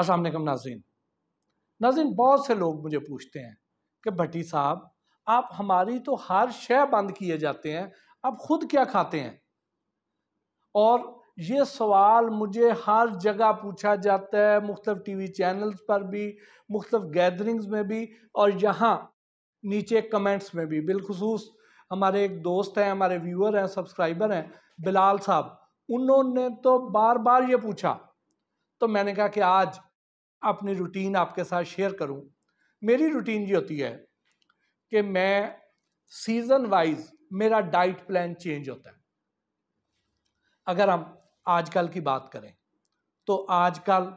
असल नाजीन नाजीन बहुत से लोग मुझे पूछते हैं कि भट्टी साहब आप हमारी तो हर शय बंद किए जाते हैं आप खुद क्या खाते हैं और ये सवाल मुझे हर जगह पूछा जाता है मुख्तफ टी वी चैनल्स पर भी मुख्तफ गैदरिंग्स में भी और यहाँ नीचे कमेंट्स में भी बिलखसूस हमारे एक दोस्त हैं हमारे व्यूअर हैं सब्सक्राइबर हैं बिलाल साहब उन्होंने तो बार बार ये पूछा तो मैंने कहा कि आज अपनी रूटीन आपके साथ शेयर करूं मेरी रूटीन ये होती है कि मैं सीज़न वाइज मेरा डाइट प्लान चेंज होता है अगर हम आजकल की बात करें तो आजकल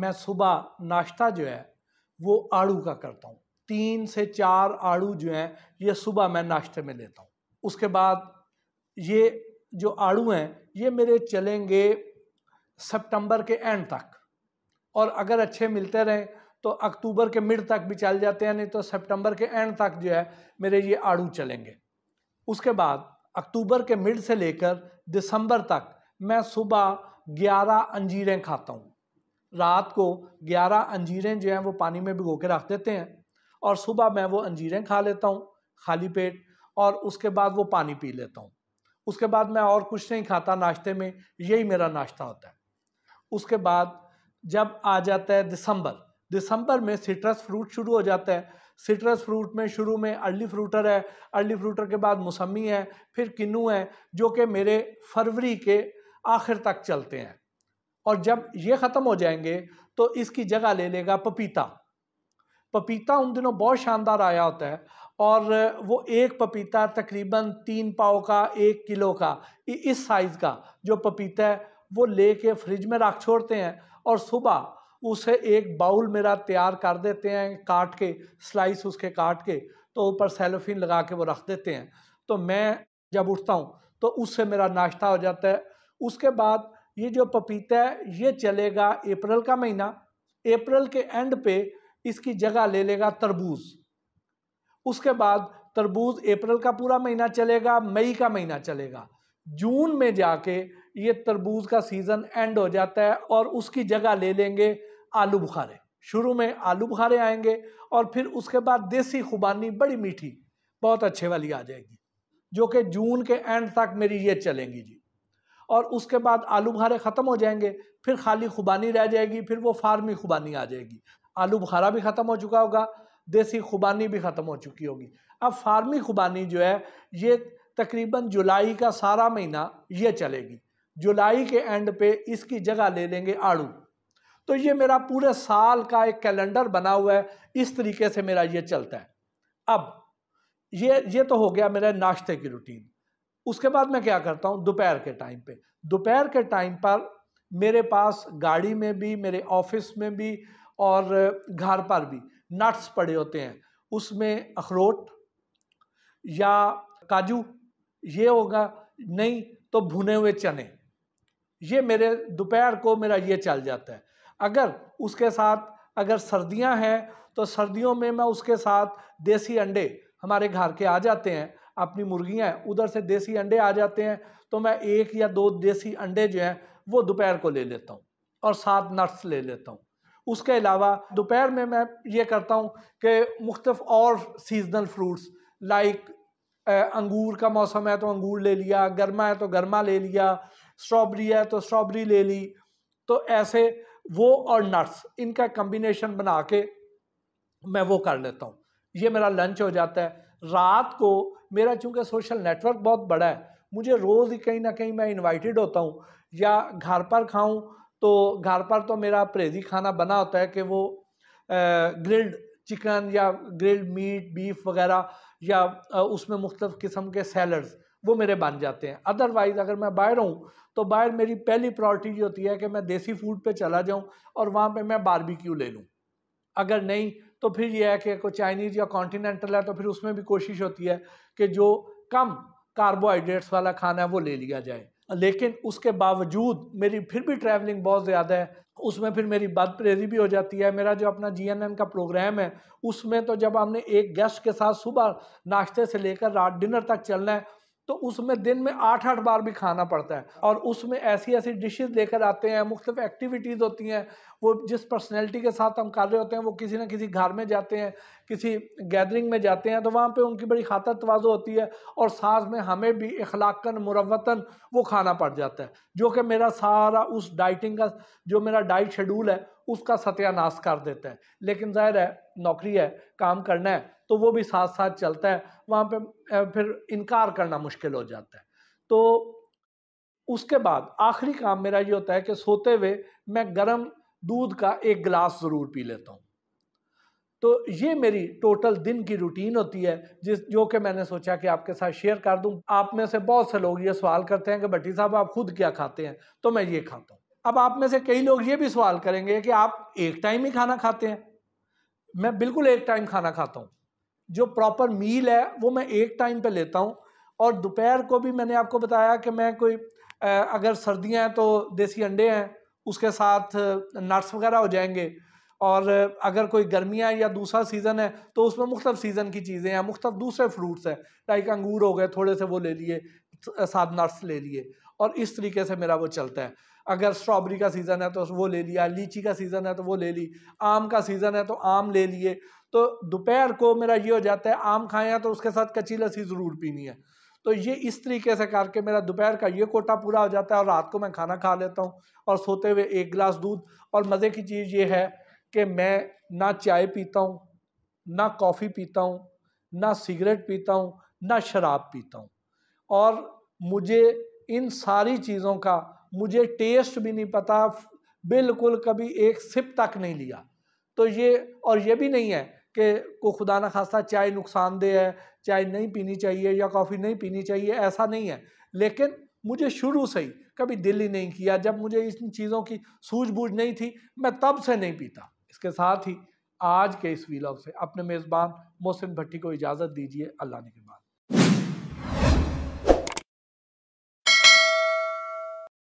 मैं सुबह नाश्ता जो है वो आड़ू का करता हूँ तीन से चार आड़ू जो हैं ये सुबह मैं नाश्ते में लेता हूँ उसके बाद ये जो आड़ू हैं ये मेरे चलेंगे सितंबर के एंड तक और अगर अच्छे मिलते रहे तो अक्टूबर के मिड तक भी चल जाते हैं नहीं तो सितंबर के एंड तक जो है मेरे ये आड़ू चलेंगे उसके बाद अक्टूबर के मिड से लेकर दिसंबर तक मैं सुबह 11 अंजीरें खाता हूँ रात को 11 अंजीरें जो हैं वो पानी में भिगो के रख देते हैं और सुबह मैं वो अंजीरें खा लेता हूँ खाली पेट और उसके बाद वो पानी पी लेता हूँ उसके बाद मैं और कुछ नहीं खाता नाश्ते में यही मेरा नाश्ता होता है उसके बाद जब आ जाता है दिसंबर दिसंबर में सिट्रस फ्रूट शुरू हो जाता है सिट्रस फ्रूट में शुरू में अर्ली फ्रूटर है अर्ली फ्रूटर के बाद मौसमी है फिर किन्नू है जो कि मेरे फरवरी के आखिर तक चलते हैं और जब ये ख़त्म हो जाएंगे तो इसकी जगह ले लेगा पपीता पपीता उन दिनों बहुत शानदार आया होता है और वो एक पपीता तकरीबन तीन पाव का एक किलो का इस साइज़ का जो पपीता है वो ले कर फ्रिज में रख छोड़ते हैं और सुबह उसे एक बाउल मेरा तैयार कर देते हैं काट के स्लाइस उसके काट के तो ऊपर सेलोफिन लगा के वो रख देते हैं तो मैं जब उठता हूँ तो उससे मेरा नाश्ता हो जाता है उसके बाद ये जो पपीता है ये चलेगा अप्रैल का महीना अप्रैल के एंड पे इसकी जगह ले लेगा तरबूज उसके बाद तरबूज अप्रैल का पूरा महीना चलेगा मई का महीना चलेगा जून में जाके ये तरबूज का सीज़न एंड हो जाता है और उसकी जगह ले लेंगे आलू बुखारे शुरू में आलू बुखारे आएंगे और फिर उसके बाद देसी खुबानी बड़ी मीठी बहुत अच्छे वाली आ जाएगी जो कि जून के एंड तक मेरी ये चलेंगी जी और उसके बाद आलू बुखारे ख़त्म हो जाएंगे फिर खाली खुबानी रह जाएगी फिर वो फार्मी खुबानी आ जाएगी आलू बुखारा भी ख़त्म हो चुका होगा देसी खुबानी भी ख़त्म हो चुकी होगी अब फार्मी खुबानी जो है ये तकरीबन जुलाई का सारा महीना ये चलेगी जुलाई के एंड पे इसकी जगह ले लेंगे आड़ू तो ये मेरा पूरे साल का एक कैलेंडर बना हुआ है इस तरीके से मेरा ये चलता है अब ये ये तो हो गया मेरा नाश्ते की रूटीन उसके बाद मैं क्या करता हूँ दोपहर के टाइम पे दोपहर के टाइम पर मेरे पास गाड़ी में भी मेरे ऑफिस में भी और घर पर भी नट्स पड़े होते हैं उसमें अखरोट या काजू ये होगा नहीं तो भुने हुए चने ये मेरे दोपहर को मेरा ये चल जाता है अगर उसके साथ अगर सर्दियां हैं तो सर्दियों में मैं उसके साथ देसी अंडे हमारे घर के आ जाते हैं अपनी मुर्गियां हैं उधर से देसी अंडे आ जाते हैं तो मैं एक या दो देसी अंडे जो हैं वो दोपहर को ले लेता हूँ और साथ नट्स ले लेता हूँ उसके अलावा दोपहर में मैं ये करता हूँ कि मुख्तफ और सीजनल फ्रूट्स लाइक अंगूर का मौसम है तो अंगूर ले लिया गर्मा है तो गर्मा ले लिया स्ट्रॉबेरी है तो स्ट्रॉबेरी ले ली तो ऐसे वो और नट्स इनका कम्बिनेशन बना के मैं वो कर लेता हूँ ये मेरा लंच हो जाता है रात को मेरा चूंकि सोशल नेटवर्क बहुत बड़ा है मुझे रोज़ ही कहीं ना कहीं मैं इनवाइटेड होता हूँ या घर पर खाऊं तो घर पर तो मेरा परहेजी खाना बना होता है कि वो ग्रिल्ड चिकन या ग्रिल्ड मीट बीफ वगैरह या उसमें मुख्तफ किस्म के सैलड्स वो मेरे बन जाते हैं अदरवाइज़ अगर मैं बाहर हूँ तो बाहर मेरी पहली प्रायोरिटी जो होती है कि मैं देसी फूड पे चला जाऊँ और वहाँ पे मैं बारबेक्यू ले लूँ अगर नहीं तो फिर यह है कि कोई चाइनीज़ या कॉन्टीनेंटल है तो फिर उसमें भी कोशिश होती है कि जो कम कार्बोहाइड्रेट्स वाला खाना है वो ले लिया जाए लेकिन उसके बावजूद मेरी फिर भी ट्रैवलिंग बहुत ज़्यादा है उसमें फिर मेरी बद भी हो जाती है मेरा जो अपना जीएनएन का प्रोग्राम है उसमें तो जब हमने एक गेस्ट के साथ सुबह नाश्ते से लेकर रात डिनर तक चलना है तो उसमें दिन में आठ आठ बार भी खाना पड़ता है और उसमें ऐसी ऐसी डिशेज लेकर आते हैं मुख्तफ एक्टिविटीज़ होती हैं वो जिस पर्सनैलिटी के साथ हम कर रहे होते हैं वो किसी न किसी घर में जाते हैं किसी गैदरिंग में जाते हैं तो वहाँ पर उनकी बड़ी खातर तोज़ो होती है और साथ में हमें भी अखलाकन मुरवतन वो खाना पड़ जाता है जो कि मेरा सारा उस डाइटिंग का जो मेरा डाइट शेड्यूल है उसका सत्यानाश कर देता है लेकिन जाहिर है नौकरी है काम करना है तो वो भी साथ साथ चलता है वहाँ पर फिर इनकार करना मुश्किल हो जाता है तो उसके बाद आखिरी काम मेरा ये होता है कि सोते हुए मैं गर्म दूध का एक गिलास ज़रूर पी लेता हूँ तो ये मेरी टोटल दिन की रूटीन होती है जिस जो कि मैंने सोचा कि आपके साथ शेयर कर दूं आप में से बहुत से लोग ये सवाल करते हैं कि भट्टी साहब आप खुद क्या खाते हैं तो मैं ये खाता हूँ अब आप में से कई लोग ये भी सवाल करेंगे कि आप एक टाइम ही खाना खाते हैं मैं बिल्कुल एक टाइम खाना खाता हूँ जो प्रॉपर मील है वो मैं एक टाइम पर लेता हूँ और दोपहर को भी मैंने आपको बताया कि मैं कोई अगर सर्दियाँ हैं तो देसी अंडे हैं उसके साथ नट्स वगैरह हो जाएंगे और अगर कोई गर्मियाँ या दूसरा सीज़न है तो उसमें मुख्तफ सीज़न की चीज़ें हैं मुख्त दूसरे फ्रूट्स हैं लाइक अंगूर हो गए थोड़े से वो ले लिए साथ नर्स ले लिए और इस तरीके से मेरा वो चलता है अगर स्ट्रॉबेरी का सीज़न है तो वो ले लिया लीची का सीज़न है तो वो ले ली आम का सीज़न है तो आम ले लिए तो दोपहर को मेरा ये हो जाता है आम खाएँ हैं तो उसके साथ कच्ची लस्सी ज़रूर पीनी है तो ये इस तरीके से करके मेरा दोपहर का ये कोटा पूरा हो जाता है और रात को मैं खाना खा लेता हूँ और सोते हुए एक गिलास दूध और मज़े की चीज़ ये है कि मैं ना चाय पीता हूँ ना कॉफ़ी पीता हूँ ना सिगरेट पीता हूँ ना शराब पीता हूँ और मुझे इन सारी चीज़ों का मुझे टेस्ट भी नहीं पता बिल्कुल कभी एक सिप तक नहीं लिया तो ये और ये भी नहीं है कि को खुदा न खासा चाय नुकसानदेह है चाय नहीं पीनी चाहिए या कॉफ़ी नहीं पीनी चाहिए ऐसा नहीं है लेकिन मुझे शुरू से ही कभी दिल ही नहीं किया जब मुझे इन चीज़ों की सूझबूझ नहीं थी मैं तब से नहीं पीता इसके साथ ही आज के इस वीलॉग से अपने मेज़बान मोहसिन भट्टी को इजाज़त दीजिए अल्लाह ने के बाद